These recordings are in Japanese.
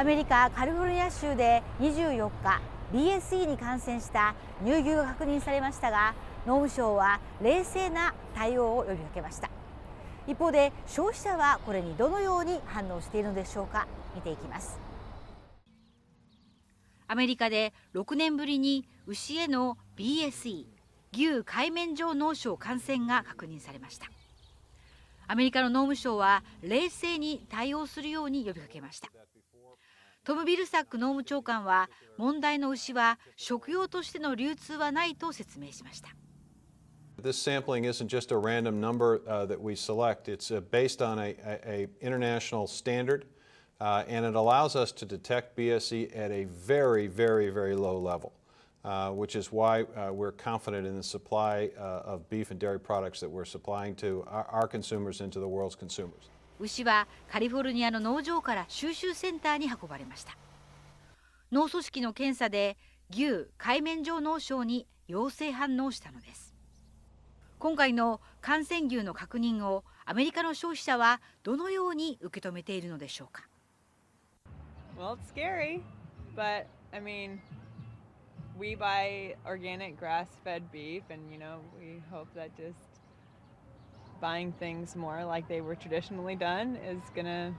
アメリカ・カリフォルニア州で24日 BSE に感染した乳牛が確認されましたが農務省は冷静な対応を呼びかけました一方で消費者はこれにどのように反応しているのでしょうか見ていきますアメリカで6年ぶりに牛への BSE 牛海面上脳症感染が確認されましたアメリカの農務省は冷静に対応するように呼びかけましたトム・ビルサック農務長官は問題の牛は食用としての流通はないと説明しました。This sampling isn't just a random number uh, that we select. It's uh, based on a, a, a international standard, uh, and it allows us to detect BSE at a very, very, very low level, uh, which is why uh, we're confident in the supply uh, of beef and dairy products that we're supplying to our, our consumers and to the world's consumers. 牛はカリフォルニアの農場から収集センターに運ばれました脳組織の検査で牛海面上脳症に陽性反応したのです今回の感染牛の確認をアメリカの消費者はどのように受け止めているのでしょうか Well, it's scary, but I mean, we buy organic grass fed beef, and you know, we hope that just buying things more like they were traditionally done is going to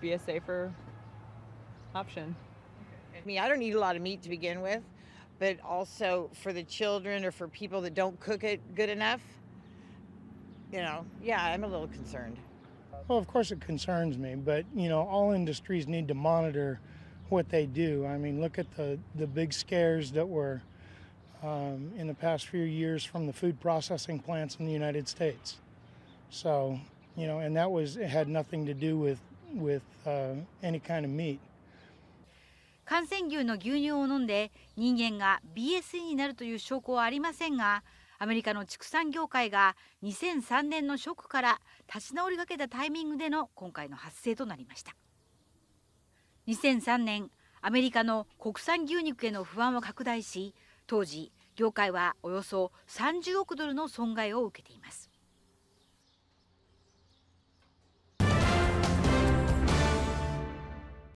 be a safer option. I mean, I don't eat a lot of meat to begin with, but also for the children or for people that don't cook it good enough, you know, yeah, I'm a little concerned. Well, of course it concerns me, but you know, all industries need to monitor what they do. I mean, look at the the big scares that were um, in the past few years from the food processing plants in the United States. So, you know, and that was had nothing to do with with uh, any kind of meat. 感染牛の牛乳を飲んで人間が BSE になるという証拠はありませんがアメリカの畜産業界が2003年のショックから立ち直りかけたタイミングでの今回の発生となりました2003年アメリカの国産牛肉への不安は拡大し当時業界はおよそ30億ドルの損害を受けています